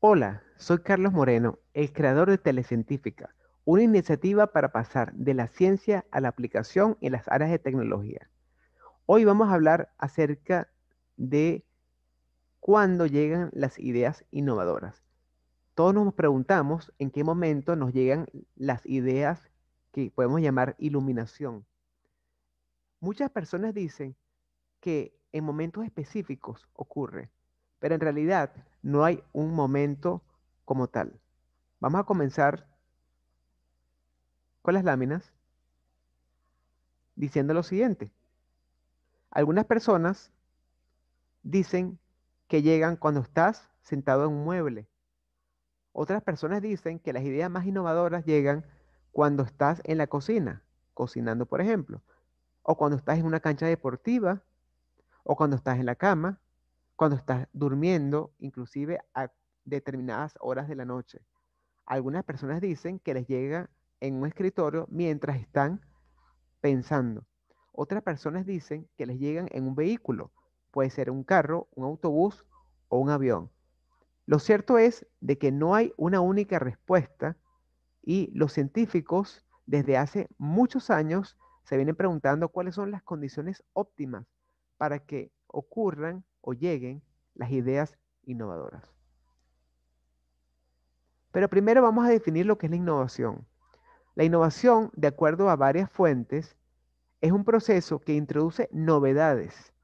Hola, soy Carlos Moreno, el creador de Telecientífica, una iniciativa para pasar de la ciencia a la aplicación en las áreas de tecnología. Hoy vamos a hablar acerca de cuándo llegan las ideas innovadoras. Todos nos preguntamos en qué momento nos llegan las ideas que podemos llamar iluminación. Muchas personas dicen que en momentos específicos ocurre, pero en realidad no hay un momento como tal. Vamos a comenzar con las láminas diciendo lo siguiente. Algunas personas dicen que llegan cuando estás sentado en un mueble. Otras personas dicen que las ideas más innovadoras llegan cuando estás en la cocina, cocinando por ejemplo, o cuando estás en una cancha deportiva, o cuando estás en la cama, cuando estás durmiendo, inclusive a determinadas horas de la noche. Algunas personas dicen que les llega en un escritorio mientras están pensando. Otras personas dicen que les llegan en un vehículo, puede ser un carro, un autobús o un avión. Lo cierto es de que no hay una única respuesta y los científicos desde hace muchos años se vienen preguntando cuáles son las condiciones óptimas para que ocurran o lleguen las ideas innovadoras. Pero primero vamos a definir lo que es la innovación. La innovación, de acuerdo a varias fuentes, es un proceso que introduce novedades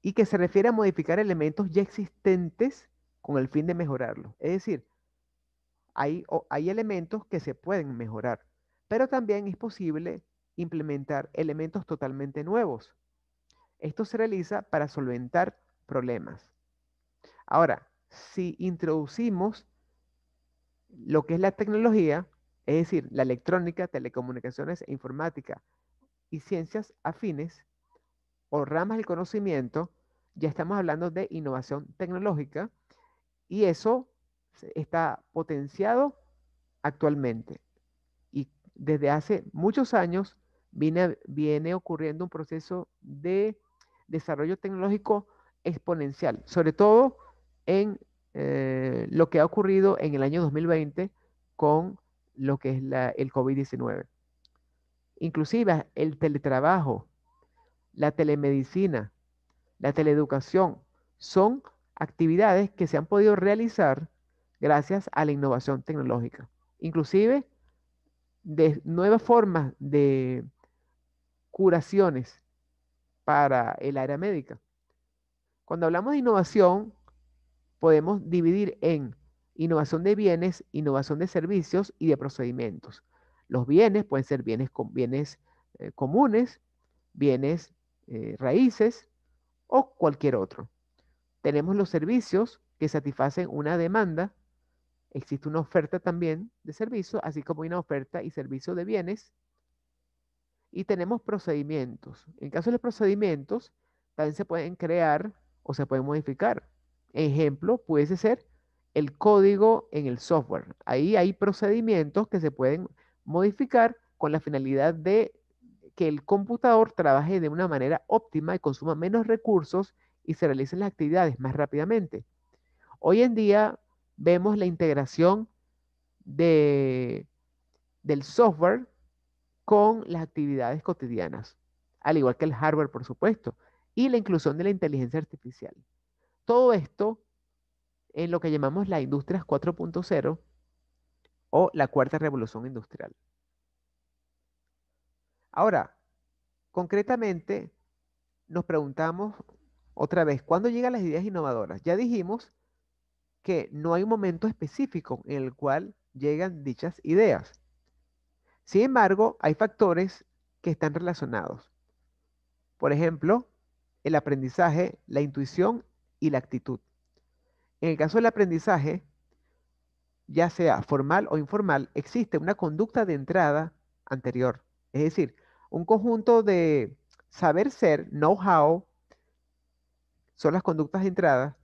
y que se refiere a modificar elementos ya existentes con el fin de mejorarlos. Es decir, hay, hay elementos que se pueden mejorar, pero también es posible implementar elementos totalmente nuevos esto se realiza para solventar problemas. Ahora, si introducimos lo que es la tecnología, es decir, la electrónica, telecomunicaciones e informática y ciencias afines o ramas del conocimiento, ya estamos hablando de innovación tecnológica y eso está potenciado actualmente. Y desde hace muchos años viene, viene ocurriendo un proceso de desarrollo tecnológico exponencial, sobre todo en eh, lo que ha ocurrido en el año 2020 con lo que es el COVID-19. Inclusive el teletrabajo, la telemedicina, la teleeducación, son actividades que se han podido realizar gracias a la innovación tecnológica. Inclusive de nuevas formas de curaciones para el área médica. Cuando hablamos de innovación, podemos dividir en innovación de bienes, innovación de servicios y de procedimientos. Los bienes pueden ser bienes, bienes eh, comunes, bienes eh, raíces o cualquier otro. Tenemos los servicios que satisfacen una demanda. Existe una oferta también de servicio, así como una oferta y servicio de bienes. Y tenemos procedimientos. En caso de los procedimientos, también se pueden crear o se pueden modificar. Ejemplo, puede ser el código en el software. Ahí hay procedimientos que se pueden modificar con la finalidad de que el computador trabaje de una manera óptima y consuma menos recursos y se realicen las actividades más rápidamente. Hoy en día vemos la integración del software con las actividades cotidianas, al igual que el hardware, por supuesto, y la inclusión de la inteligencia artificial. Todo esto en lo que llamamos la industria 4.0 o la cuarta revolución industrial. Ahora, concretamente, nos preguntamos otra vez, ¿cuándo llegan las ideas innovadoras? Ya dijimos que no hay un momento específico en el cual llegan dichas ideas. Sin embargo, hay factores que están relacionados. Por ejemplo, el aprendizaje, la intuición y la actitud. En el caso del aprendizaje, ya sea formal o informal, existe una conducta de entrada anterior. Es decir, un conjunto de saber ser, know-how, son las conductas de entrada,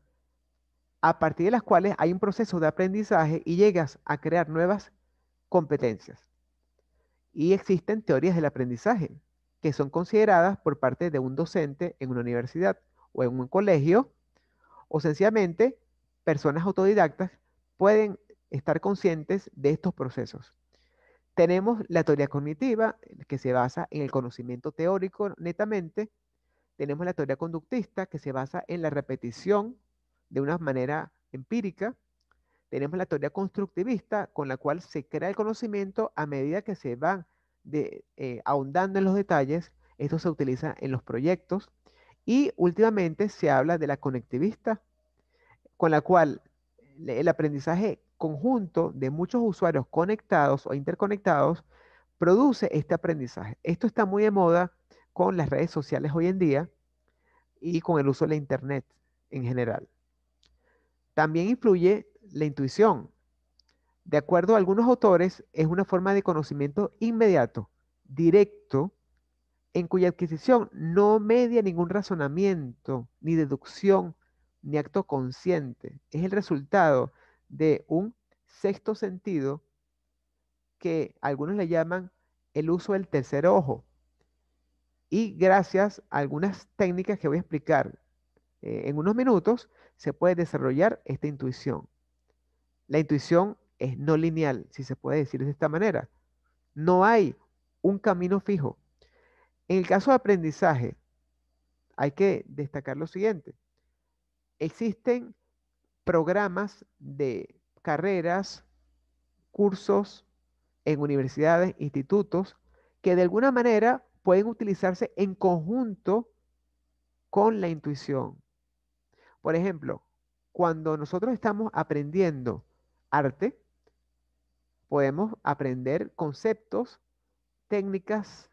a partir de las cuales hay un proceso de aprendizaje y llegas a crear nuevas competencias. Y existen teorías del aprendizaje, que son consideradas por parte de un docente en una universidad o en un colegio, o sencillamente personas autodidactas pueden estar conscientes de estos procesos. Tenemos la teoría cognitiva, que se basa en el conocimiento teórico netamente. Tenemos la teoría conductista, que se basa en la repetición de una manera empírica tenemos la teoría constructivista con la cual se crea el conocimiento a medida que se van de, eh, ahondando en los detalles. Esto se utiliza en los proyectos. Y últimamente se habla de la conectivista, con la cual el aprendizaje conjunto de muchos usuarios conectados o interconectados produce este aprendizaje. Esto está muy de moda con las redes sociales hoy en día y con el uso de la Internet en general. También influye la intuición. De acuerdo a algunos autores, es una forma de conocimiento inmediato, directo, en cuya adquisición no media ningún razonamiento, ni deducción, ni acto consciente. Es el resultado de un sexto sentido que algunos le llaman el uso del tercer ojo. Y gracias a algunas técnicas que voy a explicar eh, en unos minutos, se puede desarrollar esta intuición. La intuición es no lineal, si se puede decir de esta manera. No hay un camino fijo. En el caso de aprendizaje, hay que destacar lo siguiente. Existen programas de carreras, cursos en universidades, institutos, que de alguna manera pueden utilizarse en conjunto con la intuición. Por ejemplo, cuando nosotros estamos aprendiendo arte, podemos aprender conceptos, técnicas,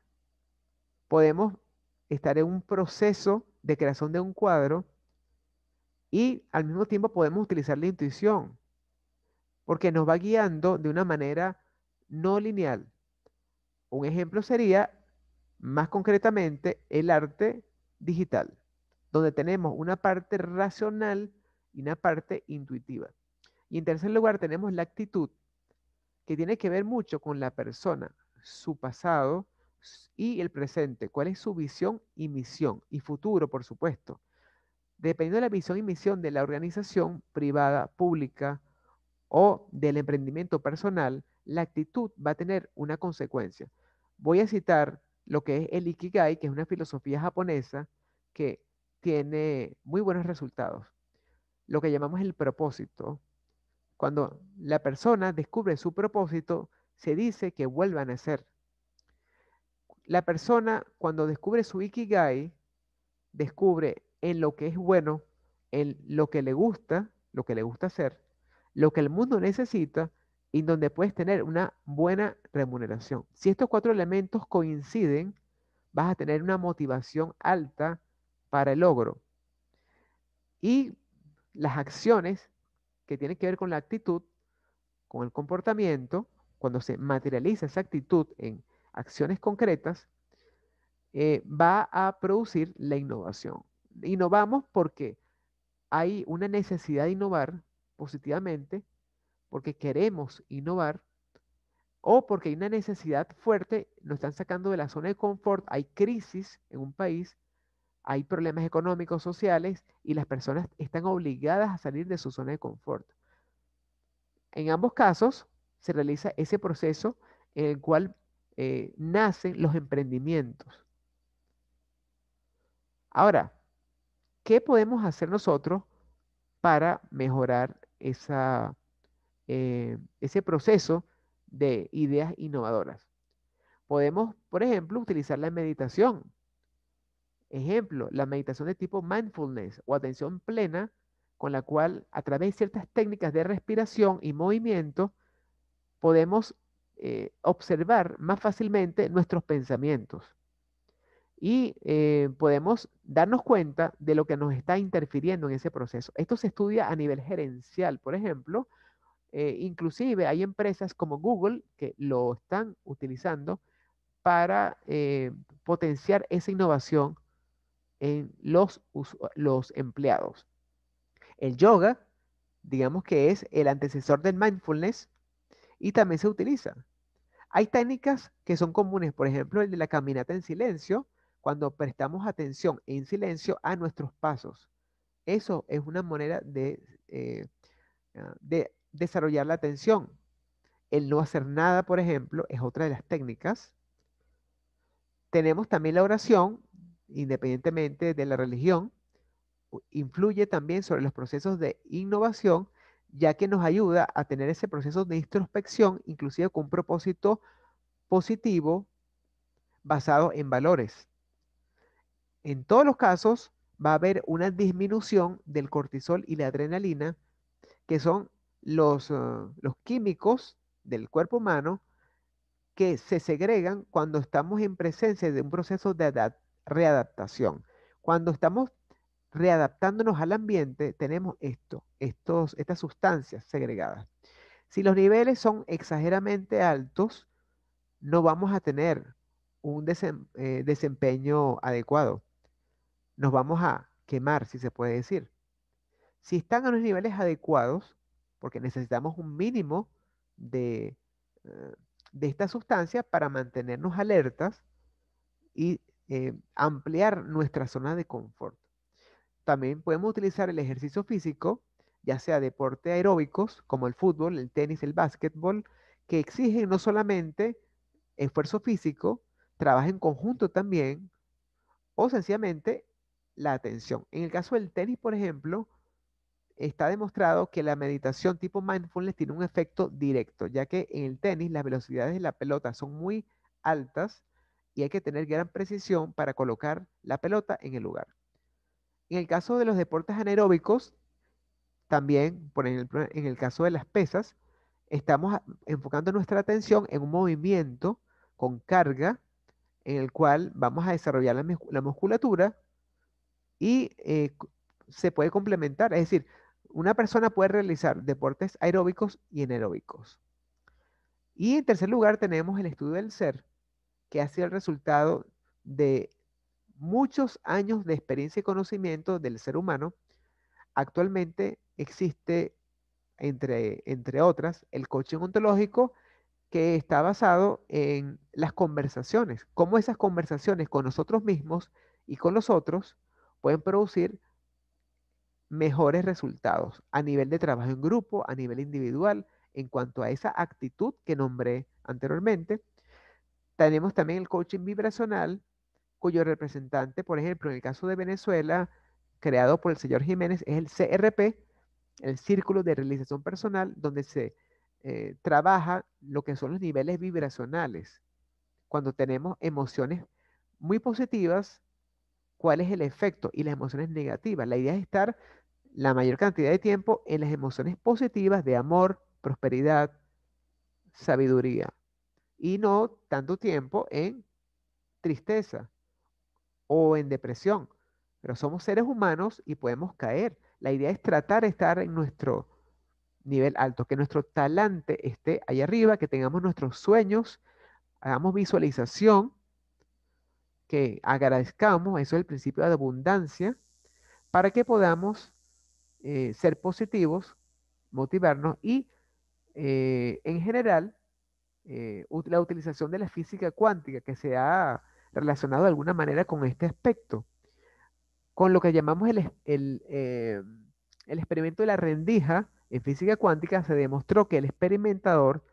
podemos estar en un proceso de creación de un cuadro y al mismo tiempo podemos utilizar la intuición, porque nos va guiando de una manera no lineal. Un ejemplo sería, más concretamente, el arte digital, donde tenemos una parte racional y una parte intuitiva. Y en tercer lugar tenemos la actitud, que tiene que ver mucho con la persona, su pasado y el presente. ¿Cuál es su visión y misión? Y futuro, por supuesto. Dependiendo de la visión y misión de la organización privada, pública o del emprendimiento personal, la actitud va a tener una consecuencia. Voy a citar lo que es el Ikigai, que es una filosofía japonesa que tiene muy buenos resultados. Lo que llamamos el propósito cuando la persona descubre su propósito, se dice que vuelva a nacer. La persona cuando descubre su ikigai, descubre en lo que es bueno, en lo que le gusta, lo que le gusta hacer, lo que el mundo necesita y donde puedes tener una buena remuneración. Si estos cuatro elementos coinciden, vas a tener una motivación alta para el logro. Y las acciones que tiene que ver con la actitud, con el comportamiento, cuando se materializa esa actitud en acciones concretas, eh, va a producir la innovación. Innovamos porque hay una necesidad de innovar positivamente, porque queremos innovar, o porque hay una necesidad fuerte, nos están sacando de la zona de confort, hay crisis en un país, hay problemas económicos, sociales, y las personas están obligadas a salir de su zona de confort. En ambos casos se realiza ese proceso en el cual eh, nacen los emprendimientos. Ahora, ¿qué podemos hacer nosotros para mejorar eh, ese proceso de ideas innovadoras? Podemos, por ejemplo, utilizar la meditación Ejemplo, la meditación de tipo mindfulness o atención plena, con la cual a través de ciertas técnicas de respiración y movimiento podemos eh, observar más fácilmente nuestros pensamientos y eh, podemos darnos cuenta de lo que nos está interfiriendo en ese proceso. Esto se estudia a nivel gerencial, por ejemplo. Eh, inclusive hay empresas como Google que lo están utilizando para potenciar esa innovación en los, los empleados. El yoga, digamos que es el antecesor del mindfulness y también se utiliza. Hay técnicas que son comunes, por ejemplo, el de la caminata en silencio, cuando prestamos atención en silencio a nuestros pasos. Eso es una manera de, eh, ah, de desarrollar la atención. El no hacer nada, por ejemplo, es otra de las técnicas. Tenemos también la oración, independientemente de la religión, influye también sobre los procesos de innovación, ya que nos ayuda a tener ese proceso de introspección, inclusive con un propósito positivo basado en valores. En todos los casos va a haber una disminución del cortisol y la adrenalina, que son los, ah, los químicos del cuerpo humano que se segregan cuando estamos en presencia de un proceso de, adaptación readaptación. Cuando estamos readaptándonos al ambiente, tenemos esto, estos, estas sustancias segregadas. Si los niveles son exageradamente altos, no vamos a tener un eh, desempeño adecuado. Nos vamos a quemar, si se puede decir. Si están a los niveles adecuados, porque necesitamos un mínimo de, eh, de esta sustancia para mantenernos alertas y eh, ampliar nuestra zona de confort. También podemos utilizar el ejercicio físico, ya sea deporte aeróbicos como el fútbol, el tenis, el básquetbol, que exigen no solamente esfuerzo físico, trabajo en conjunto también, o sencillamente la atención. En el caso del tenis, por ejemplo, está demostrado que la meditación tipo mindfulness tiene un efecto directo, ya que en el tenis las velocidades de la pelota son muy altas y hay que tener gran precisión para colocar la pelota en el lugar. En el caso de los deportes anaeróbicos, también, por ejemplo, en el caso de las pesas, estamos enfocando nuestra atención en un movimiento con carga en el cual vamos a desarrollar la, musculatura y eh, se puede complementar. Es decir, una persona puede realizar deportes aeróbicos y anaeróbicos. Y en tercer lugar tenemos el estudio del ser, que ha sido el resultado de muchos años de experiencia y conocimiento del ser humano, actualmente existe, entre, entre otras, el coaching ontológico que está basado en las conversaciones, cómo esas conversaciones con nosotros mismos y con los otros pueden producir mejores resultados a nivel de trabajo en grupo, a nivel individual, en cuanto a esa actitud que nombré anteriormente, tenemos también el coaching vibracional, cuyo representante, por ejemplo, en el caso de Venezuela, creado por el señor Jiménez, es el CRP, el Círculo de Realización Personal, donde se eh, trabaja lo que son los niveles vibracionales. Cuando tenemos emociones muy positivas, ¿cuál es el efecto? Y las emociones negativas. La idea es estar la mayor cantidad de tiempo en las emociones positivas de amor, prosperidad, sabiduría y no tanto tiempo en tristeza o en depresión. Pero somos seres humanos y podemos caer. La idea es tratar de estar en nuestro nivel alto, que nuestro talante esté ahí arriba, que tengamos nuestros sueños, hagamos visualización, que agradezcamos, eso es el principio de abundancia, para que podamos eh, ser positivos, motivarnos y eh, en general eh, la utilización de la física cuántica que se ha relacionado de alguna manera con este aspecto, con lo que llamamos el, eh, el, experimento de la rendija. En física cuántica se demostró que el experimentador,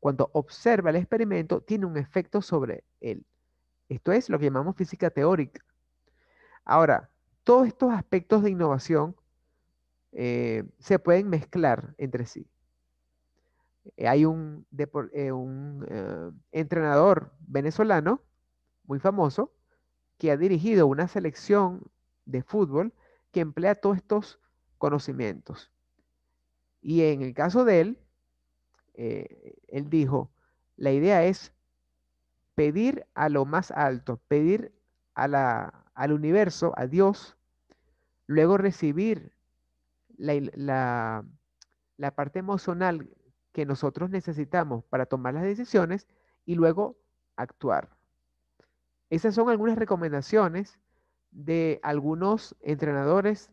cuando observa el experimento, tiene un efecto sobre él. Esto es lo que llamamos física teórica. Ahora, todos estos aspectos de innovación eh, se pueden mezclar entre sí. Eh, hay un, eh, un eh, entrenador venezolano muy famoso que ha dirigido una selección de fútbol que emplea todos estos conocimientos. Y en el caso de él, él dijo, la idea es pedir a lo más alto, pedir a la, al universo, a Dios, luego recibir la, la parte emocional que nosotros necesitamos para tomar las decisiones y luego actuar. Esas son algunas recomendaciones de algunos entrenadores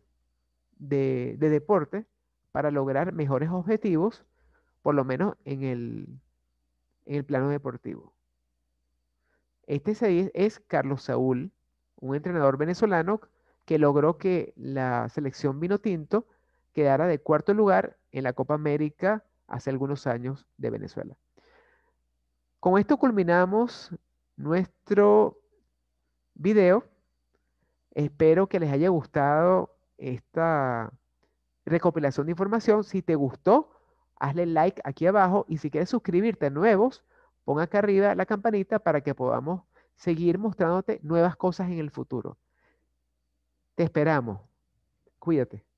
de, deporte para lograr mejores objetivos, por lo menos en el, en el plano deportivo. Este es Carlos Saúl, un entrenador venezolano que logró que la selección vinotinto quedara de cuarto lugar en la Copa América hace algunos años de Venezuela. Con esto culminamos nuestro video. Espero que les haya gustado esta recopilación de información. Si te gustó, hazle like aquí abajo y si quieres suscribirte a nuevos, pon acá arriba la campanita para que podamos seguir mostrándote nuevas cosas en el futuro. Te esperamos. Cuídate.